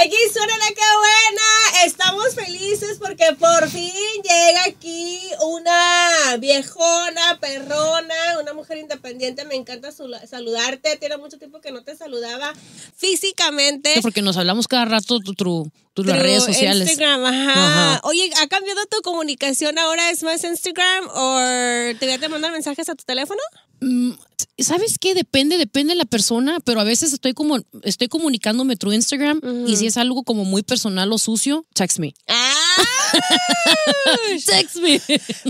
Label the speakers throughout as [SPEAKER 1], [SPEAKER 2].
[SPEAKER 1] ¡Ay, suena qué buena. Estamos felices porque por fin llega aquí una viejona, perrona, una mujer independiente. Me encanta saludarte. Tiene mucho tiempo que no te saludaba físicamente. Sí, porque
[SPEAKER 2] nos hablamos cada rato, tu, las redes sociales. Instagram,
[SPEAKER 1] ajá. Oye, ¿ha cambiado tu comunicación ahora? ¿Es más Instagram o te voy a mandar mensajes a tu teléfono?
[SPEAKER 2] Mm, ¿sabes qué? Depende, depende de la persona, pero a veces estoy como estoy comunicándome through Instagram y si es algo como muy personal o sucio, text me. ¡Ah!
[SPEAKER 1] text me.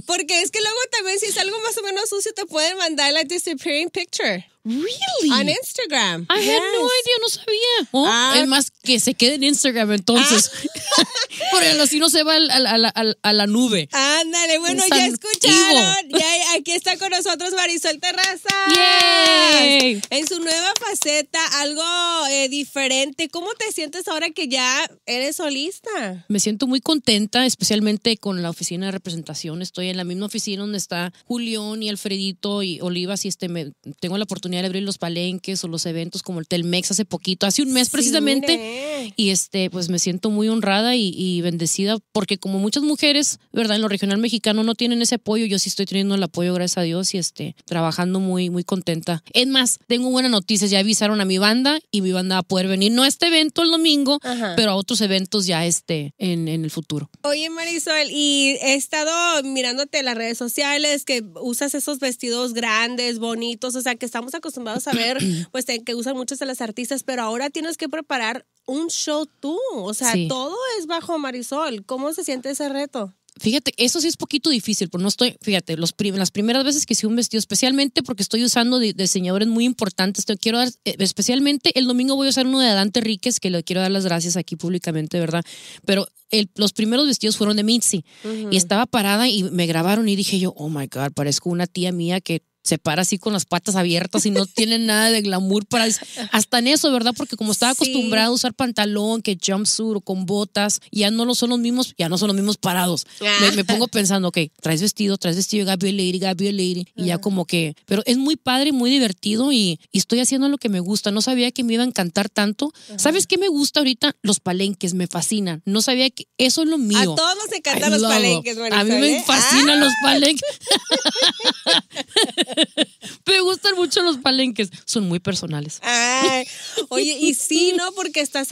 [SPEAKER 1] Porque es que luego también si es algo más o menos sucio te pueden mandar la disappearing picture. Really? On Instagram. I had no idea, no sabía.
[SPEAKER 2] Oh, ah. Es más que se quede en Instagram entonces. Ah. Por Porque así no se va a la nube. Ah.
[SPEAKER 1] Ándale, bueno, ya escucharon. Ya, aquí está con nosotros Marisol Terraza. Yay. En su nueva faceta, algo eh, diferente. ¿Cómo te sientes ahora que ya eres solista?
[SPEAKER 2] Me siento muy contenta, especialmente con la oficina de representación. Estoy en la misma oficina donde está Julián y Alfredito y Olivas y este tengo la oportunidad de abrir los palenques o los eventos como el Telmex hace poquito, hace un mes precisamente. ¿eh? Y este, pues me siento muy honrada y, bendecida porque como muchas mujeres, ¿verdad? En lo regional mexicano no tienen ese apoyo, yo sí estoy teniendo el apoyo, gracias a Dios, y este, trabajando muy, muy contenta. Es más, tengo buenas noticias, ya avisaron a mi banda y mi banda va a poder venir, no a este evento el domingo, pero a otros eventos ya este, en, el futuro.
[SPEAKER 1] Oye, Marisol, y he estado mirándote en las redes sociales que usas esos vestidos grandes, bonitos, o sea, que estamos acostumbrados a ver, pues que usan muchas de las artistas, pero ahora tienes que preparar un show tú. O sea, todo es bajo Marisol. ¿Cómo se siente ese reto? Fíjate, eso sí es
[SPEAKER 2] poquito difícil, porque no estoy, fíjate, los las primeras veces que hice un vestido, especialmente porque estoy usando diseñadores muy importantes, te quiero dar, eh, especialmente el domingo voy a usar uno de Dante Ríquez, que le quiero dar las gracias aquí públicamente, ¿verdad? Pero los primeros vestidos fueron de Mitzi y estaba parada y me grabaron y dije yo, oh my God, parezco una tía mía que se para así con las patas abiertas y no tiene nada de glamour para... Hasta en eso, ¿verdad? Porque como estaba acostumbrada a usar pantalón, que jumpsuit o con botas, ya no lo son los mismos, ya no son los mismos parados. Me, pongo ah. pensando, ok, traes vestido, traes vestido, Gabriel Lady, Gabriel Lady, y ya ah. como que... Pero es muy padre, muy divertido y, estoy haciendo lo que me gusta. No sabía que me iba a encantar tanto. ¿Sabes qué me gusta ahorita? Los palenques, me fascinan. No sabía que eso es lo mío. A todos nos encantan los palenques, A mí me ¿eh? fascinan ah. los palenques. Me gustan mucho los palenques, son muy personales.
[SPEAKER 1] oye, y sí, ¿no? Porque estás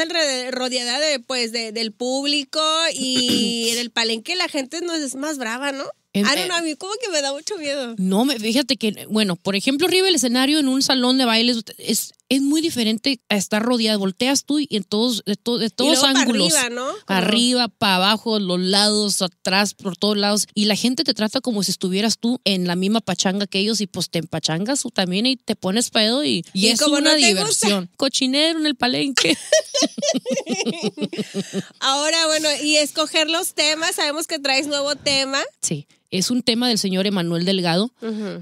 [SPEAKER 1] rodeada de, pues, del público y en el palenque la gente no es más brava, ¿no? Ah, eh, no, a mí como que me da mucho miedo.
[SPEAKER 2] No, fíjate que, bueno, por ejemplo, arriba el escenario en un salón de bailes es, es muy diferente a estar rodeado. Volteas tú y en todos, de, todos todos ángulos. arriba, para abajo, los lados, atrás, por todos lados. Y la gente te trata como si estuvieras tú en la misma pachanga que ellos y pues te empachangas tú también y te pones pedo y, es como una diversión. Cochinero en el palenque.
[SPEAKER 1] Ahora, bueno, y escoger los temas. Sabemos que traes nuevo tema.
[SPEAKER 2] Sí. Es un tema del señor Emanuel Delgado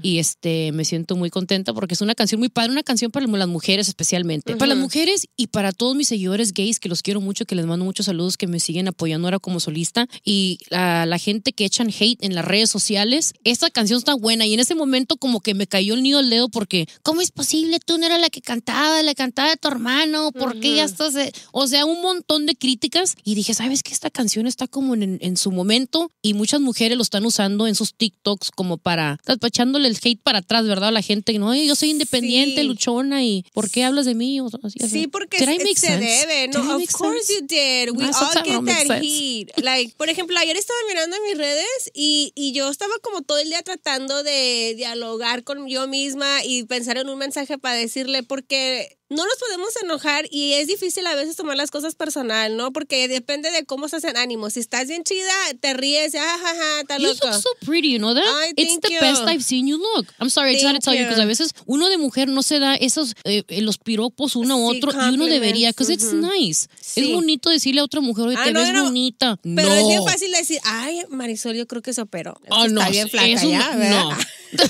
[SPEAKER 2] y este me siento muy contenta porque es una canción muy padre, una canción para las mujeres especialmente. Para las mujeres y para todos mis seguidores gays que los quiero mucho, que les mando muchos saludos, que me siguen apoyando ahora como solista y a la gente que echan hate en las redes sociales. Esta canción está buena y en ese momento como que me cayó el nido al dedo porque ¿cómo es posible? Tú no eras la que cantaba, la cantaba tu hermano, ¿por qué ya estás? O sea, un montón de críticas y dije, ¿sabes qué? Esta canción está como en su momento y muchas mujeres lo están usando en sus TikToks como para echándole el hate para atrás, ¿verdad? A la gente, no, yo soy independiente, luchona y ¿por qué hablas de mí? O sí, porque se debe. No, of course you did. We ah, all get
[SPEAKER 1] that por ejemplo, ayer estaba mirando en mis redes y, yo estaba como todo el día tratando de dialogar con yo misma y pensar en un mensaje para decirle porque no nos podemos enojar y es difícil a veces tomar las cosas personal, ¿no? Porque depende de cómo estás en ánimo. Si estás bien chida, te ríes, ajá, ah, tal loco. You look so pretty, you know that? It's the best I've
[SPEAKER 2] seen you look. I'm sorry, I tried to tell you because a veces uno de mujer no
[SPEAKER 1] se da esos eh, eh, los piropos uno a otro y uno debería because it's nice. Es bonito decirle a otra mujer, "Oye, ah, te ves bonita." Pero es bien fácil decir, "Ay, Marisol, yo creo que eso operó." Ah, está bien flaca ya, ¿verdad? No.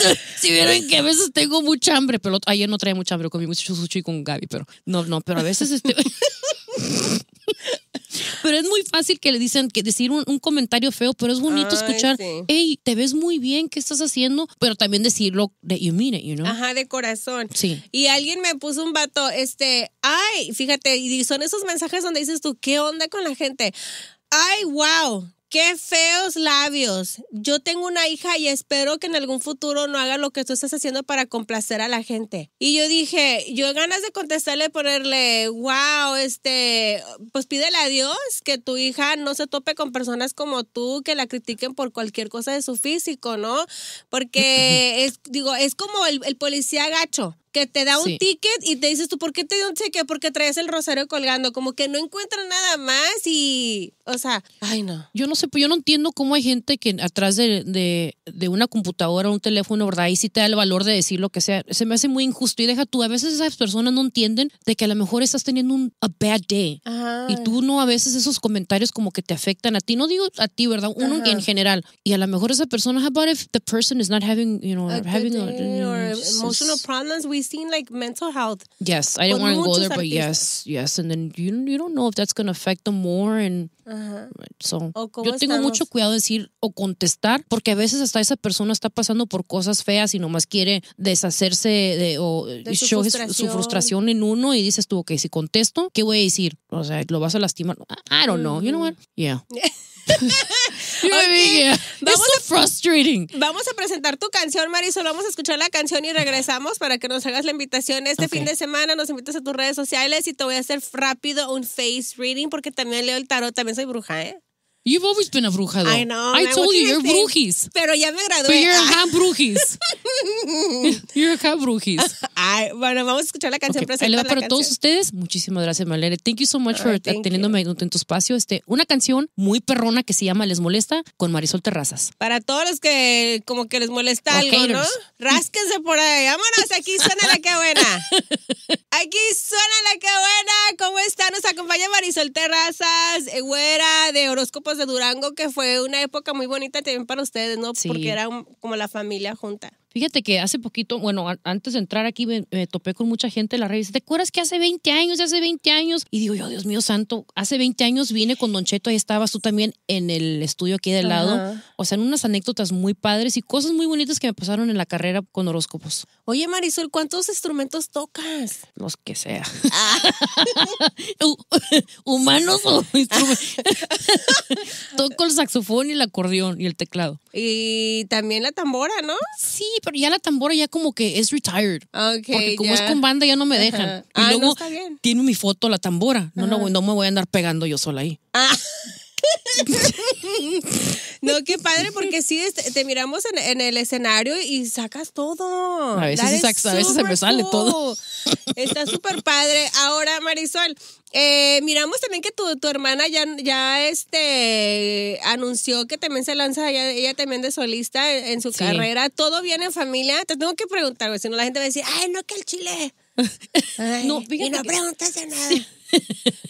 [SPEAKER 1] Si vieron que a veces tengo
[SPEAKER 2] mucha hambre, pero ayer no traía mucha hambre, comí mucho sushi con Gaby, pero no, no, pero a veces Pero es muy fácil que le dicen que decir un, comentario feo, pero es bonito escuchar, hey, te ves muy bien, ¿qué estás haciendo? Pero también decirlo de you mean it, you know?
[SPEAKER 1] Ajá, de corazón. Sí. Y alguien me puso un vato, este, ay, fíjate, y son esos mensajes donde dices tú, ¿qué onda con la gente? Ay, wow, Qué feos labios. Yo tengo una hija y espero que en algún futuro no haga lo que tú estás haciendo para complacer a la gente. Y yo dije, yo ganas de contestarle, ponerle, wow, este, pues pídele a Dios que tu hija no se tope con personas como tú que la critiquen por cualquier cosa de su físico, ¿no? Porque es, digo, es como el, el policía gacho que te da un ticket y te dices tú, ¿por qué te dio un cheque? Porque traes el rosario colgando, como que no encuentra nada más y, o sea, ay no. Yo no sé, pues, yo no entiendo cómo hay
[SPEAKER 2] gente que atrás de, de, una computadora o un teléfono, ¿verdad? Ahí sí te da el valor de decir lo que sea. Se me hace muy injusto y deja tú, a veces esas personas no entienden de que a lo mejor estás teniendo un bad day. Y tú no, a veces esos comentarios como que te afectan a ti, no digo a ti, ¿verdad? Uno en general. Y a lo mejor esa persona, how about if the person is not having, you know, having
[SPEAKER 1] a, emotional problems. We've seen like mental health.
[SPEAKER 2] Yes, I didn't want to go there, but yes, yes. And then you, you don't know if that's going to affect them more. And
[SPEAKER 1] so, yo tengo mucho
[SPEAKER 2] cuidado de decir o contestar, porque a veces hasta esa persona está pasando por cosas feas y nomás quiere deshacerse de, o de su, show frustración. su, frustración. en uno. Y dices tú, ok, si contesto, ¿qué voy a decir? O sea, lo vas a lastimar. I don't know. Mm -hmm. You know Yeah.
[SPEAKER 1] vamos frustrating. Vamos a presentar tu canción, Marisol. Vamos a escuchar la canción y regresamos para que nos hagas la invitación este fin de semana. Nos invitas a tus redes sociales y te voy a hacer rápido un face reading porque también leo el tarot. También soy bruja, ¿eh? You've always been a bruja, though. I know. I told you, you're brujis. Pero ya me gradué. Pero you're a ah. brujis. you're a brujis bueno, vamos a escuchar la canción. Okay. para todos ustedes, muchísimas gracias, Malene. Thank you
[SPEAKER 2] so much for teniéndome en tu espacio. Este, una canción muy perrona que se llama Les Molesta con Marisol Terrazas.
[SPEAKER 1] Para todos los que como que les molesta algo, ¿no? Rásquense por ahí. Vámonos, aquí suena la que buena. Aquí suena la que buena. ¿Cómo está? Nos acompaña Marisol Terrazas, eh, güera de Horóscopos de Durango, que fue una época muy bonita también para ustedes, ¿no? Porque era como la familia junta.
[SPEAKER 2] Fíjate que hace poquito, bueno, antes de entrar aquí me, topé con mucha gente de la red. ¿Te acuerdas que hace 20 años, hace 20 años? Y digo yo, Dios mío santo, hace 20 años vine con Don Cheto, ahí estabas tú también en el estudio aquí de lado. O sea, en unas anécdotas muy padres y cosas muy bonitas que me pasaron en la carrera con horóscopos.
[SPEAKER 1] Oye, Marisol, ¿cuántos instrumentos tocas?
[SPEAKER 2] Los que sea. Ah. Humanos o instrumentos.
[SPEAKER 1] Toco el saxofón y el acordeón y el teclado. Y también la tambora, ¿no? Sí, pero ya la tambora ya como que es retired. porque como es con banda ya no me dejan. Y ah, luego
[SPEAKER 2] tiene mi foto la tambora. No, no, no me voy a andar pegando yo sola ahí. Ah.
[SPEAKER 1] No, qué padre, porque sí, este, te miramos en, el escenario y sacas todo. A veces, a veces se me sale todo. Está súper padre. Ahora, Marisol, eh, miramos también que tu, hermana ya, ya este, anunció que también se lanza ella, también de solista en, su carrera. ¿Todo bien en familia? Te tengo que preguntar, si no la gente va a decir, ay, no, que el chile. no, y no preguntas nada.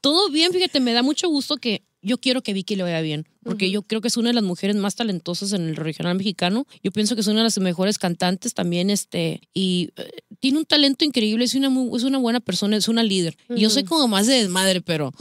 [SPEAKER 2] Todo bien, fíjate, me da mucho gusto que yo quiero que Vicky lo vea bien porque yo creo que es una de las mujeres más talentosas en el regional mexicano. Yo pienso que es una de las mejores cantantes también, este, y eh, tiene un talento increíble, es una, es una buena persona, es una líder. y yo soy como más de madre pero,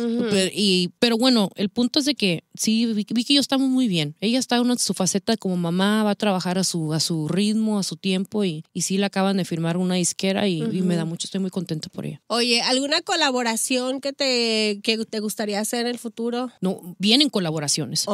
[SPEAKER 2] y, pero bueno, el punto es de que sí, vi que yo estamos muy bien. Ella está en su faceta como mamá, va a trabajar a su, a su ritmo, a su tiempo, y, y sí la acaban de firmar una disquera y, me da mucho, estoy muy contenta por ella.
[SPEAKER 1] Oye, ¿alguna colaboración que te, que te gustaría hacer en el futuro?
[SPEAKER 2] No, vienen colaboraciones.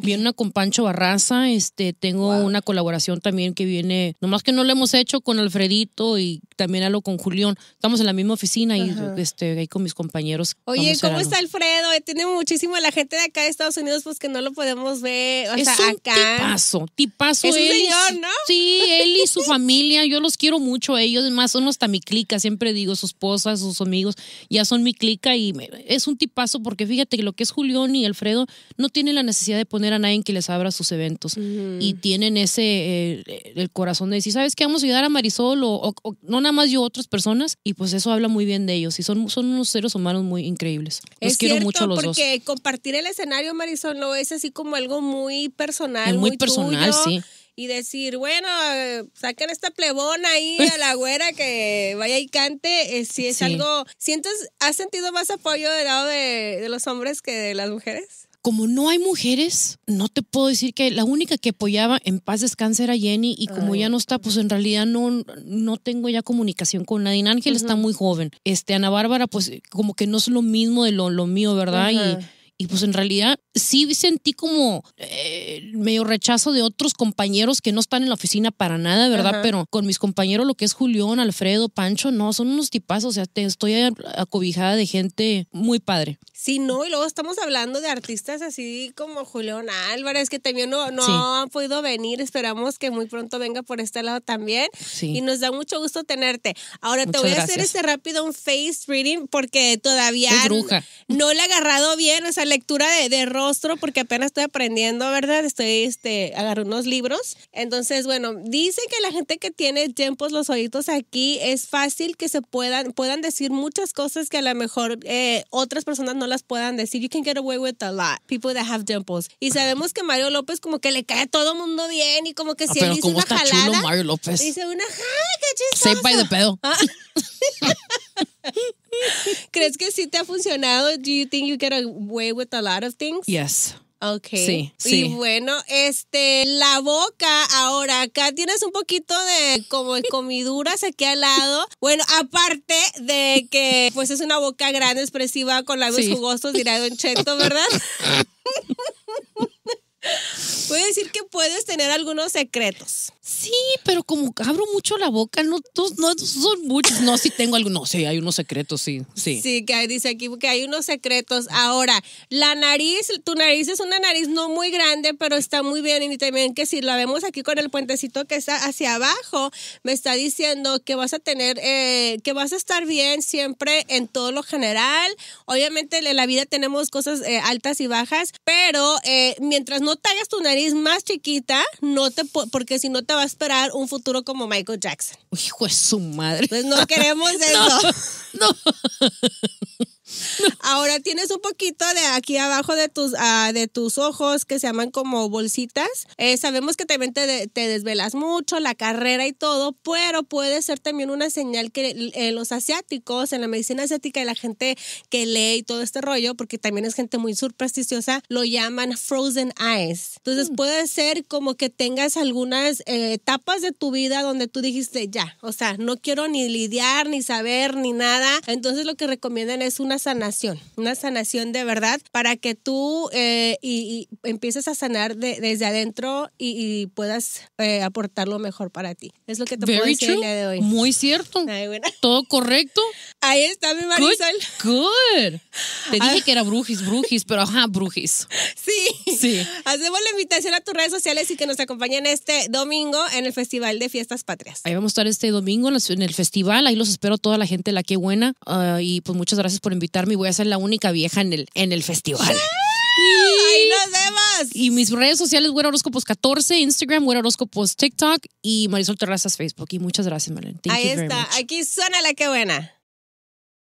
[SPEAKER 2] Viene una con Pancho Barraza, este, tengo una colaboración también que viene, nomás que no lo hemos hecho con Alfredito y también algo con Julián. Estamos en la misma oficina y este, ahí con mis compañeros. Oye, ¿cómo está
[SPEAKER 1] Alfredo? Eh, tiene muchísimo la gente de acá de Estados Unidos, pues que no lo podemos ver. es un tipazo, tipazo. Es señor, ¿no? Sí, él y su familia, yo los quiero
[SPEAKER 2] mucho a ellos, además son hasta mi clica, siempre digo, Sus esposa, sus amigos, ya son mi clica y es un tipazo porque fíjate que lo que es Julián y Alfredo no tienen la necesidad necesidad de poner a nadie que les abra sus eventos y tienen ese, eh, el corazón de decir, ¿sabes que Vamos a ayudar a Marisol o, no nada más yo, otras personas y pues eso habla muy bien de ellos y son, son unos seres humanos muy increíbles. Los es quiero mucho a porque
[SPEAKER 1] compartir el escenario, Marisol, es así como algo muy personal. muy, personal, y decir, bueno, saquen esta plebona ahí a la güera que vaya y cante, eh, si es algo, ¿sientes, has sentido más apoyo de lado de los hombres que de las mujeres?
[SPEAKER 2] como no hay mujeres, no te puedo decir que la única que apoyaba en paz descanse era Jenny y como ya no está, pues en realidad no, no tengo ya comunicación con Nadine Ángel, está muy joven. Este, Ana Bárbara, pues como que no es lo mismo de lo, mío, ¿verdad? Y y pues en realidad sí sentí como eh, medio rechazo de otros compañeros que no están en la oficina para nada, ¿verdad? Pero con mis compañeros, lo que es Julián, Alfredo, Pancho, no, son unos tipazos. O sea, te estoy acobijada de gente muy padre.
[SPEAKER 1] Sí, no, y luego estamos hablando de artistas así como Julián Álvarez, que también no, no han podido venir. Esperamos que muy pronto venga por este lado también. Y nos da mucho gusto tenerte. Ahora te voy a hacer este rápido un face reading porque todavía no le he agarrado bien. O sea, lectura de, rostro, porque apenas estoy aprendiendo, ¿verdad? Estoy, este, unos libros. Entonces, bueno, dicen que la gente que tiene tiempos los oídos aquí es fácil que se puedan, puedan decir muchas cosas que a lo mejor eh, otras personas no las puedan decir. You can get away with a lot, people that have dimples. Y sabemos que Mario López como que le cae a todo mundo bien y como que ah, si él dice una está Chulo Mario López. Dice una, ¡ay, ah, qué chistoso! Sepa de pedo. ¿Crees que sí te ha funcionado? Do you think you get away with a lot of things? Yes. Ok. Sí, sí. Y bueno, este, la boca ahora, acá tienes un poquito de como comiduras aquí al lado. Bueno, aparte de que pues es una boca grande, expresiva, con labios jugosos, dirá en Cheto, ¿verdad? Puedes decir que puedes tener algunos secretos. Sí, pero como abro mucho la boca, no, no, son muchos. No,
[SPEAKER 2] sí tengo algunos. Sí, hay unos secretos, sí, sí.
[SPEAKER 1] Sí, que dice aquí que hay unos secretos. Ahora, la nariz, tu nariz es una nariz no muy grande, pero está muy bien. Y también que si la vemos aquí con el puentecito que está hacia abajo, me está diciendo que vas a tener, eh, que vas a estar bien siempre en todo lo general. Obviamente en la vida tenemos cosas eh, altas y bajas, pero eh, mientras no te tu nariz, es más chiquita, no te porque si no te va a esperar un futuro como Michael Jackson. Hijo
[SPEAKER 2] de su madre. Pues no queremos eso.
[SPEAKER 1] no. Ahora tienes un poquito de aquí abajo de tus, ah, de tus ojos que se llaman como bolsitas. Eh, sabemos que también te, desvelas mucho, la carrera y todo, pero puede ser también una señal que eh, los asiáticos, en la medicina asiática, y la gente que lee y todo este rollo, porque también es gente muy supersticiosa, lo llaman frozen eyes. Entonces mm. puede ser como que tengas algunas eh, etapas de tu vida donde tú dijiste ya, o sea, no quiero ni lidiar, ni saber, ni nada. Entonces lo que recomiendan es una sanación una sanación de verdad para que tú eh, y, empieces a sanar desde adentro y, puedas eh, aportar lo mejor para ti. Es lo que te puedo decir el día de hoy. Muy cierto. Todo correcto. Ahí está mi Marisol. Good. Te ah. dije que era brujis, brujis, pero ajá, brujis.
[SPEAKER 2] Sí. Sí.
[SPEAKER 1] Hacemos la invitación a tus redes sociales y que nos acompañen este domingo en el Festival de Fiestas Patrias.
[SPEAKER 2] Ahí vamos a estar este domingo en el festival. Ahí los espero toda la gente, la que buena. Ah, y pues muchas gracias por invitarme. Voy a hacer la única vieja en el, en el festival. ¡Ahí nos vemos! Y mis redes sociales, Güero Horóscopos 14, Instagram, Güero Horóscopos TikTok y Marisol Terrazas Facebook. Y muchas gracias, Marlene. Ahí está. Aquí suena la que buena.